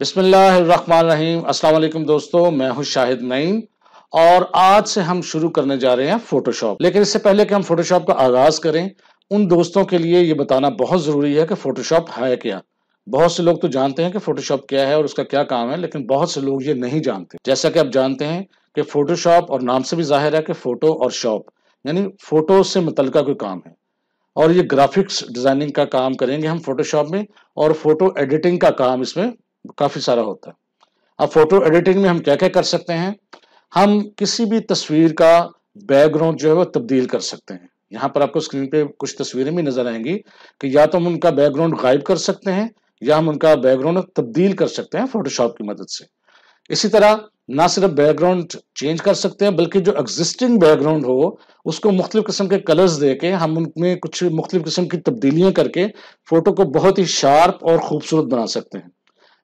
बिस्मिल्लाहिर्रहमानिर्रहीम अस्सलाम वालेकुम दोस्तों मैं हूं शाहिद नईम और आज से हम शुरू करने जा रहे हैं फोटोशॉप लेकिन इससे पहले कि हम फोटोशॉप का आगाज करें उन दोस्तों के लिए ये बताना बहुत ज़रूरी है कि फोटोशॉप है क्या बहुत से लोग तो जानते हैं कि फोटोशॉप क्या है और उसका क्या काम है लेकिन बहुत से लोग ये नहीं जानते जैसा कि आप जानते हैं कि फोटोशॉप और नाम से भी जाहिर है कि फोटो और शॉप यानी फोटो से मुतलका कोई काम है और ये ग्राफिक्स डिज़ाइनिंग का काम करेंगे हम फोटोशॉप में और फोटो एडिटिंग का काम इसमें काफ़ी सारा होता है अब फोटो एडिटिंग में हम क्या क्या कर सकते हैं हम किसी भी तस्वीर का बैकग्राउंड जो है वो तब्दील कर सकते हैं यहाँ पर आपको स्क्रीन पे कुछ तस्वीरें भी नजर आएंगी कि या तो हम उनका बैकग्राउंड गायब कर सकते हैं या हम उनका बैकग्राउंड तब्दील कर सकते हैं फोटोशॉप की मदद से इसी तरह ना सिर्फ बैकग्राउंड चेंज कर सकते हैं बल्कि जो एग्जिस्टिंग बैकग्राउंड हो उसको मुख्तलिफ किस्म के कलर्स दे के हम उनमें कुछ मुख्तलिफ किस्म की तब्दीलियां करके फोटो को बहुत ही शार्प और खूबसूरत बना सकते हैं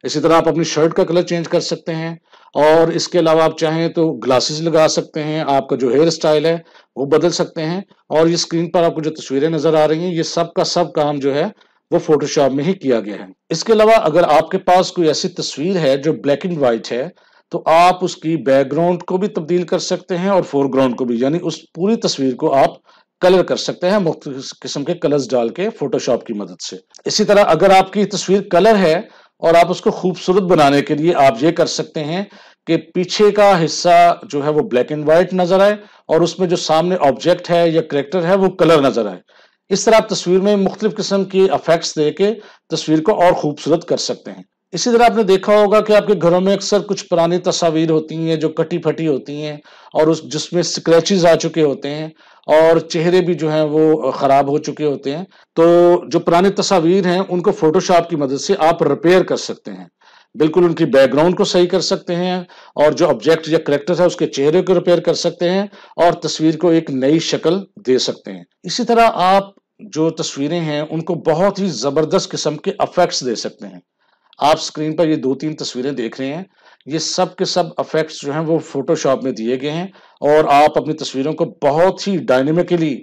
इसी तरह आप अपनी शर्ट का कलर चेंज कर सकते हैं और इसके अलावा आप चाहें तो ग्लासेस लगा सकते हैं आपका जो हेयर स्टाइल है वो बदल सकते हैं और ये स्क्रीन पर आपको जो तस्वीरें नजर आ रही हैं ये सब का सब काम जो है वो फोटोशॉप में ही किया गया है इसके अलावा अगर आपके पास कोई ऐसी तस्वीर है जो ब्लैक एंड व्हाइट है तो आप उसकी बैकग्राउंड को भी तब्दील कर सकते हैं और फोरग्राउंड को भी यानी उस पूरी तस्वीर को आप कलर कर सकते हैं मुख्त किस्म के कलर्स डाल के फोटोशॉप की मदद से इसी तरह अगर आपकी तस्वीर कलर है और आप उसको खूबसूरत बनाने के लिए आप ये कर सकते हैं कि पीछे का हिस्सा जो है वो ब्लैक एंड व्हाइट नजर आए और उसमें जो सामने ऑब्जेक्ट है या करेक्टर है वो कलर नजर आए इस तरह आप तस्वीर में मुख्तलिफ किस्म के अफेक्ट्स दे के तस्वीर को और खूबसूरत कर सकते हैं इसी तरह आपने देखा होगा कि आपके घरों में अक्सर कुछ पुरानी तस्वीर होती हैं जो कटी फटी होती हैं और उस जिसमें स्क्रैचेज आ चुके होते हैं और चेहरे भी जो हैं वो ख़राब हो चुके होते हैं तो जो पुरानी तस्वीर हैं उनको फोटोशॉप की मदद से आप रिपेयर कर सकते हैं बिल्कुल उनकी बैकग्राउंड को सही कर सकते हैं और जो ऑब्जेक्ट या करेक्टर है उसके चेहरे को रिपेयर कर सकते हैं और तस्वीर को एक नई शक्ल दे सकते हैं इसी तरह आप जो तस्वीरें हैं उनको बहुत ही ज़बरदस्त किस्म के अफेक्ट्स दे सकते हैं आप स्क्रीन पर ये दो तीन तस्वीरें देख रहे हैं ये सब के सब अफेक्ट्स जो हैं वो फोटोशॉप में दिए गए हैं और आप अपनी तस्वीरों को बहुत ही डायनेमिकली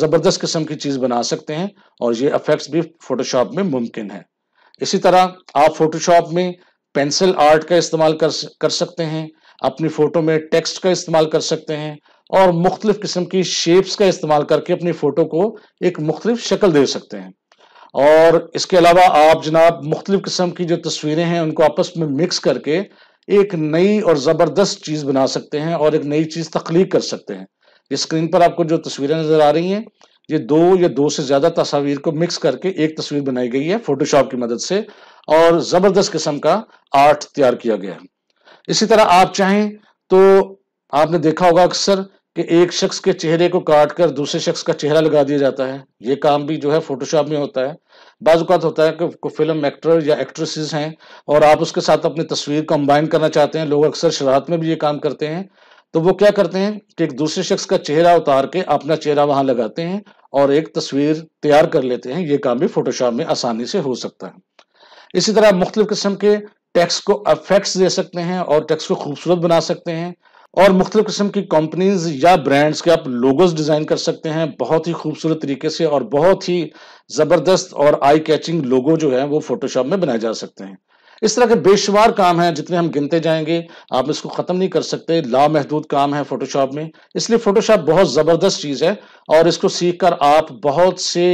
ज़बरदस्त किस्म की चीज़ बना सकते हैं और ये अफेक्ट्स भी फोटोशॉप में मुमकिन है इसी तरह आप फोटोशॉप में पेंसिल आर्ट का इस्तेमाल कर कर सकते हैं अपनी फ़ोटो में टेक्स्ट का इस्तेमाल कर सकते हैं और मुख्तलिफ़ किस्म की शेप्स का इस्तेमाल करके अपनी फ़ोटो को एक मुख्तलिफ शक्ल दे सकते हैं और इसके अलावा आप जनाब मुख्तलिफ किस्म की जो तस्वीरें हैं उनको आपस में मिक्स करके एक नई और ज़बरदस्त चीज़ बना सकते हैं और एक नई चीज़ तख्लीक कर सकते हैं स्क्रीन पर आपको जो तस्वीरें नज़र आ रही हैं ये दो या दो से ज़्यादा तस्वीर को मिक्स करके एक तस्वीर बनाई गई है फोटोशॉप की मदद से और ज़बरदस्त किस्म का आर्ट तैयार किया गया है इसी तरह आप चाहें तो आपने देखा होगा अक्सर कि एक शख्स के चेहरे को काट कर दूसरे शख्स का चेहरा लगा दिया जाता है ये काम भी जो है फोटोशॉप में होता है बाजूकात होता है कि फिल्म एक्टर या एक्ट्रेसेस हैं और आप उसके साथ अपनी तस्वीर कंबाइन करना चाहते हैं लोग अक्सर शराहत में भी ये काम करते हैं तो वो क्या करते हैं कि एक दूसरे शख्स का चेहरा उतार के अपना चेहरा वहाँ लगाते हैं और एक तस्वीर तैयार कर लेते हैं ये काम भी फोटोशॉप में आसानी से हो सकता है इसी तरह मुख्तलिफ किस्म के टेक्स्ट को अफेक्ट्स दे सकते हैं और टेक्स्ट को खूबसूरत बना सकते हैं और मुख्तु किस्म की कंपनीज या ब्रांड्स के आप लोगोस डिज़ाइन कर सकते हैं बहुत ही खूबसूरत तरीके से और बहुत ही ज़बरदस्त और आई कैचिंग लोगो जो है वो फोटोशॉप में बनाए जा सकते हैं इस तरह के बेशुमार काम हैं जितने हम गिनते जाएंगे आप इसको ख़त्म नहीं कर सकते लामहदूद काम है फ़ोटोशॉप में इसलिए फ़ोटोशॉप बहुत ज़बरदस्त चीज़ है और इसको सीख कर आप बहुत से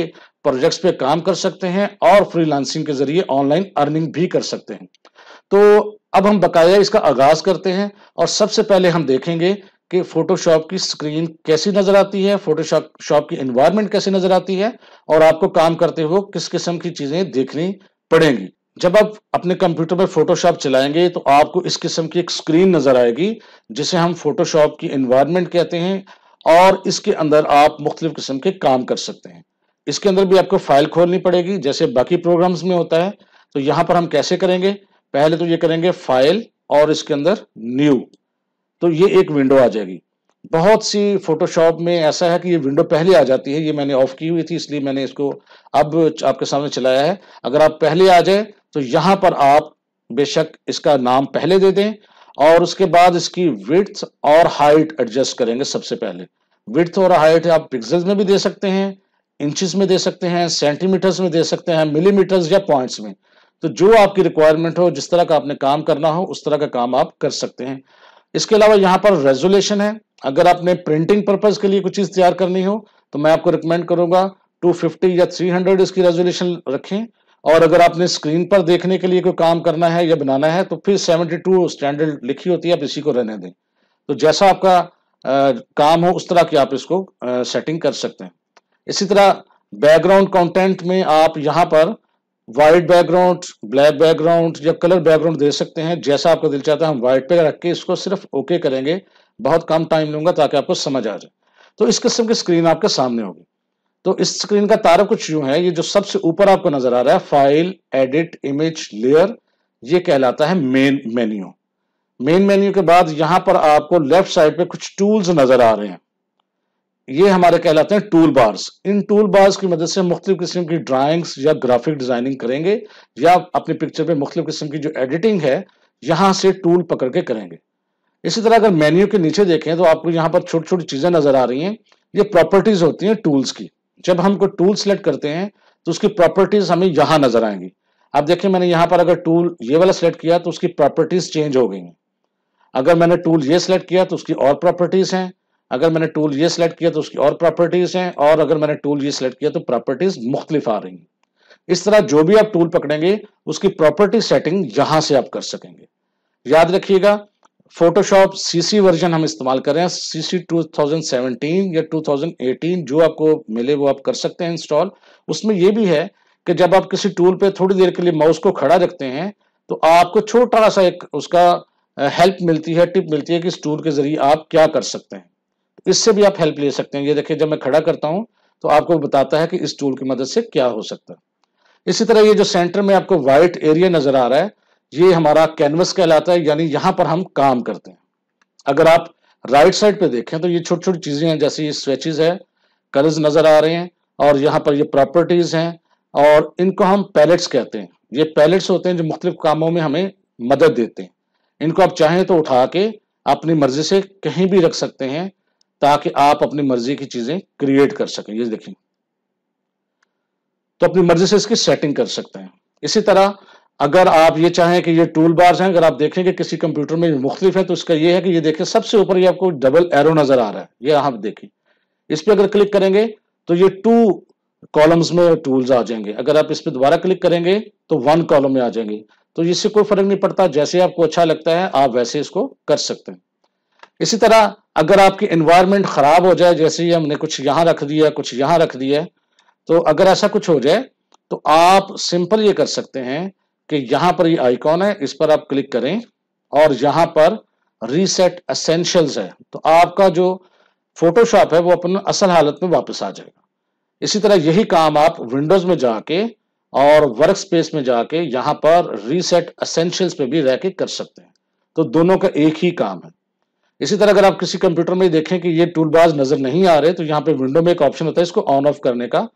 प्रोजेक्ट्स पे काम कर सकते हैं और फ्रीलांसिंग के ज़रिए ऑनलाइन अर्निंग भी कर सकते हैं तो अब हम बकाया इसका आगाज करते हैं और सबसे पहले हम देखेंगे कि फोटोशॉप की स्क्रीन कैसी नजर आती है फोटोशॉप शॉप की एनवायरमेंट कैसी नजर आती है और आपको काम करते हुए किस किस्म की चीजें देखनी पड़ेंगी जब आप अपने कंप्यूटर में फोटोशॉप चलाएंगे तो आपको इस किस्म की एक स्क्रीन नजर आएगी जिसे हम फोटोशॉप की एनवायरमेंट कहते हैं और इसके अंदर आप मुख्तलिफ किस्म के काम कर सकते हैं इसके अंदर भी आपको फाइल खोलनी पड़ेगी जैसे बाकी प्रोग्राम्स में होता है तो यहां पर हम कैसे करेंगे पहले तो ये करेंगे फाइल और इसके अंदर न्यू तो ये एक विंडो आ जाएगी बहुत सी फोटोशॉप में ऐसा है कि ये विंडो पहले आ जाती है ये मैंने ऑफ की हुई थी इसलिए मैंने इसको अब आपके सामने चलाया है अगर आप पहले आ जाए तो यहां पर आप बेशक इसका नाम पहले दे दें और उसके बाद इसकी विड्थ और हाइट एडजस्ट करेंगे सबसे पहले विथ और हाइट आप पिक्सल्स में भी दे सकते हैं इंचेस में दे सकते हैं सेंटीमीटर्स में दे सकते हैं मिलीमीटर्स या पॉइंट्स में तो जो आपकी रिक्वायरमेंट हो जिस तरह का आपने काम करना हो उस तरह का काम आप कर सकते हैं इसके अलावा यहाँ पर रेजुलेशन है अगर आपने प्रिंटिंग पर्पज के लिए कुछ चीज़ तैयार करनी हो तो मैं आपको रिकमेंड करूंगा 250 या 300 इसकी रेजोल्यूशन रखें और अगर आपने स्क्रीन पर देखने के लिए कोई काम करना है या बनाना है तो फिर 72 स्टैंडर्ड लिखी होती है आप इसी को रहने दें तो जैसा आपका आ, काम हो उस तरह की आप इसको आ, सेटिंग कर सकते हैं इसी तरह बैकग्राउंड कंटेंट में आप यहाँ पर वाइट बैकग्राउंड ब्लैक बैकग्राउंड या कलर बैकग्राउंड दे सकते हैं जैसा आपका दिल चाहता है हम वाइट पे रख के इसको सिर्फ ओके करेंगे बहुत कम टाइम लूंगा ताकि आपको समझ आ जाए तो इस किस्म की स्क्रीन आपके सामने होगी तो इस स्क्रीन का तारा कुछ यूं है ये जो सबसे ऊपर आपको नजर आ रहा है फाइल एडिट इमेज लेयर ये कहलाता है मेन मेन्यू मेन मेन्यू के बाद यहाँ पर आपको लेफ्ट साइड पे कुछ टूल्स नजर आ रहे हैं ये हमारे कहलाते हैं टूल बार्स इन टूल बार्स की मदद से मुख्तु किस्म की ड्राइंग्स या ग्राफिक डिजाइनिंग करेंगे या अपने पिक्चर में मुख्तु किस्म की जो एडिटिंग है यहाँ से टूल पकड़ के करेंगे इसी तरह अगर मेन्यू के नीचे देखें तो आपको यहाँ पर छोटी छोटी चीज़ें नज़र आ रही हैं ये प्रॉपर्टीज़ होती हैं टूल्स की जब हमको टूल सेलेक्ट करते हैं तो उसकी प्रॉपर्टीज़ हमें यहाँ नज़र आएंगी आप देखिए मैंने यहाँ पर अगर टूल ये वाला सेलेक्ट किया तो उसकी प्रॉपर्टीज़ चेंज हो गई हैं अगर मैंने टूल ये सिलेक्ट किया तो उसकी और प्रॉपर्टीज़ हैं अगर मैंने टूल ये सिलेक्ट किया तो उसकी और प्रॉपर्टीज़ हैं और अगर मैंने टूल ये सिलेक्ट किया तो प्रॉपर्टीज़ मुख्तलिफ आ रही हैं इस तरह जो भी आप टूल पकड़ेंगे उसकी प्रॉपर्टी सेटिंग यहां से आप कर सकेंगे याद रखिएगा फोटोशॉप सीसी वर्जन हम इस्तेमाल कर रहे हैं सीसी 2017 या 2018 जो आपको मिले वो आप कर सकते हैं इंस्टॉल उसमें ये भी है कि जब आप किसी टूल पे थोड़ी देर के लिए माउस को खड़ा रखते हैं तो आपको छोटा सा एक उसका हेल्प मिलती है टिप मिलती है कि इस टूल के जरिए आप क्या कर सकते हैं इससे भी आप हेल्प ले सकते हैं ये देखिए जब मैं खड़ा करता हूं तो आपको बताता है कि इस टूल की मदद से क्या हो सकता है इसी तरह ये जो सेंटर में आपको वाइट एरिया नजर आ रहा है ये हमारा कैनवस कहलाता है यानी यहां पर हम काम करते हैं अगर आप राइट साइड पे देखें तो ये छोटी छोटी चीजें हैं जैसे ये स्वेचेज है कलर्स नजर आ रहे हैं और यहाँ पर ये प्रॉपर्टीज हैं और इनको हम पैलेट्स कहते हैं ये पैलेट्स होते हैं जो मुख्तलिफ कामों में हमें मदद देते हैं इनको आप चाहें तो उठा के अपनी मर्जी से कहीं भी रख सकते हैं ताकि आप अपनी मर्जी की चीजें क्रिएट कर सकें ये देखें तो अपनी मर्जी से इसकी सेटिंग कर सकते हैं इसी तरह अगर आप ये चाहें कि ये टूल बार्स हैं अगर आप देखें कि किसी कंप्यूटर में मुख्तलिफ है तो इसका ये है कि ये देखें सबसे ऊपर ये आपको डबल एरो नजर आ रहा है ये आप देखें इस पर अगर क्लिक करेंगे तो ये टू कॉलम्स में टूल्स आ जाएंगे अगर आप इस पर दोबारा क्लिक करेंगे तो वन कॉलम में आ जाएंगे तो इससे कोई फर्क नहीं पड़ता जैसे आपको अच्छा लगता है आप वैसे इसको कर सकते हैं इसी तरह अगर आपकी इन्वायरमेंट ख़राब हो जाए जैसे ही हमने कुछ यहां रख दिया कुछ यहां रख दिया तो अगर ऐसा कुछ हो जाए तो आप सिंपल ये कर सकते हैं कि यहां पर ये आइकॉन है इस पर आप क्लिक करें और यहां पर रीसेट असेंशियल्स है तो आपका जो फोटोशॉप है वो अपन असल हालत में वापस आ जाएगा इसी तरह यही काम आप विंडोज में जाके और वर्क स्पेस में जाके यहाँ पर रीसेट असेंशियल्स पे भी रह के कर सकते हैं तो दोनों का एक ही काम है इसी तरह अगर आप किसी कंप्यूटर में देखें कि ये टूल बार नजर नहीं आ रहे तो यहाँ पे विंडो में एक ऑप्शन होता है इसको ऑन ऑफ करने का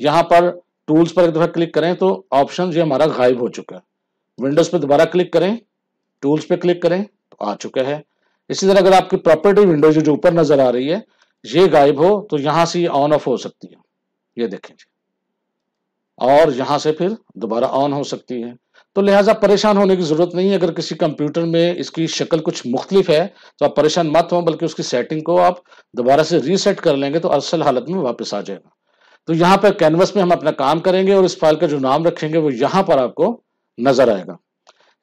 यहाँ पर टूल्स पर एक दफा क्लिक करें तो ऑप्शन ये हमारा गायब हो चुका है विंडोज पे दोबारा क्लिक करें टूल्स पे क्लिक करें तो आ चुका है इसी तरह अगर आपकी प्रॉपर्टी विंडो जो ऊपर नजर आ रही है ये गायब हो तो यहां से ये ऑन ऑफ हो सकती है ये देखें और यहां से फिर दोबारा ऑन हो सकती है तो लिहाजा परेशान होने की ज़रूरत नहीं है अगर किसी कंप्यूटर में इसकी शक्ल कुछ मुख्तलिफ है तो आप परेशान मत हो बल्कि उसकी सेटिंग को आप दोबारा से रीसेट कर लेंगे तो असल हालत में वापस आ जाएगा तो यहाँ पर कैनवस में हम अपना काम करेंगे और इस फाइल का जो नाम रखेंगे वो यहाँ पर आपको नज़र आएगा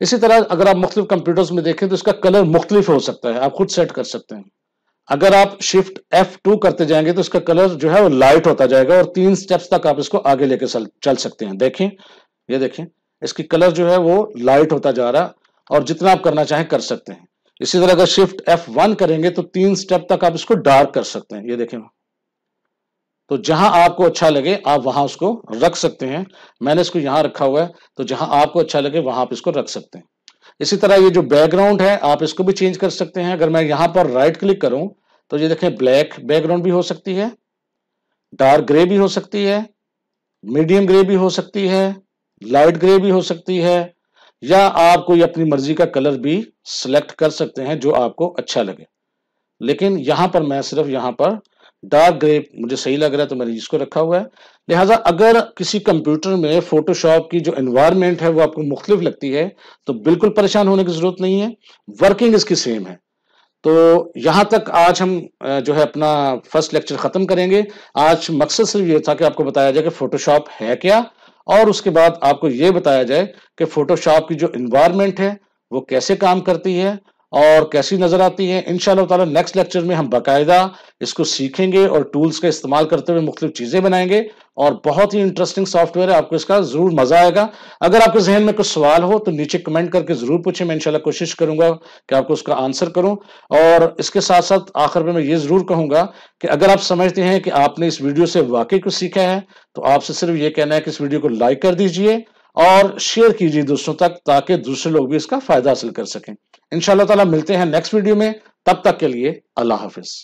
इसी तरह अगर आप मुख्तलिफ कंप्यूटर्स में देखें तो इसका कलर मुख्तलिफ हो सकता है आप खुद सेट कर सकते हैं अगर आप शिफ्ट एफ टू करते जाएंगे तो इसका कलर जो है वो लाइट होता जाएगा और तीन स्टेप्स तक आप इसको आगे लेके चल सकते हैं देखें ये देखें इसकी कलर जो है वो लाइट होता जा रहा और जितना आप करना चाहें कर सकते हैं इसी तरह अगर शिफ्ट एफ वन करेंगे तो तीन स्टेप तक आप इसको डार्क कर सकते हैं ये देखें तो जहां आपको अच्छा लगे आप वहां उसको रख सकते हैं मैंने इसको यहां रखा हुआ है तो जहां आपको अच्छा लगे वहां आप इसको रख सकते हैं इसी तरह ये जो बैकग्राउंड है आप इसको भी चेंज कर सकते हैं अगर मैं यहां पर राइट क्लिक करूं तो ये देखें ब्लैक बैकग्राउंड भी हो सकती है डार्क ग्रे भी हो सकती है मीडियम ग्रे भी हो सकती है लाइट ग्रे भी हो सकती है या आप कोई अपनी मर्जी का कलर भी सिलेक्ट कर सकते हैं जो आपको अच्छा लगे लेकिन यहां पर मैं सिर्फ यहाँ पर डार्क ग्रे मुझे सही लग रहा है तो मैंने इसको रखा हुआ है लिहाजा अगर किसी कंप्यूटर में फोटोशॉप की जो एनवायरमेंट है वो आपको मुख्तलिफ लगती है तो बिल्कुल परेशान होने की ज़रूरत नहीं है वर्किंग इसकी सेम है तो यहां तक आज हम जो है अपना फर्स्ट लेक्चर ख़त्म करेंगे आज मकसद सिर्फ ये था कि आपको बताया जाए कि फ़ोटोशॉप है क्या और उसके बाद आपको ये बताया जाए कि फोटोशॉप की जो इन्वायरमेंट है वो कैसे काम करती है और कैसी नजर आती है इन ताला नेक्स्ट लेक्चर में हम बाकायदा इसको सीखेंगे और टूल्स का इस्तेमाल करते हुए मुख्तु चीज़ें बनाएंगे और बहुत ही इंटरेस्टिंग सॉफ्टवेयर है आपको इसका जरूर मजा आएगा अगर आपके जहन में कुछ सवाल हो तो नीचे कमेंट करके जरूर पूछे मैं इनशाला कोशिश करूंगा कि आपको उसका आंसर करूं और इसके साथ साथ आखिर में मैं ये जरूर कहूंगा कि अगर आप समझते हैं कि आपने इस वीडियो से वाकई कुछ सीखा है तो आपसे सिर्फ ये कहना है कि इस वीडियो को लाइक कर दीजिए और शेयर कीजिए दूसरों तक ताकि दूसरे लोग भी इसका फायदा हासिल कर सकें इन ताला मिलते हैं नेक्स्ट वीडियो में तब तक के लिए अल्लाह हाफिज़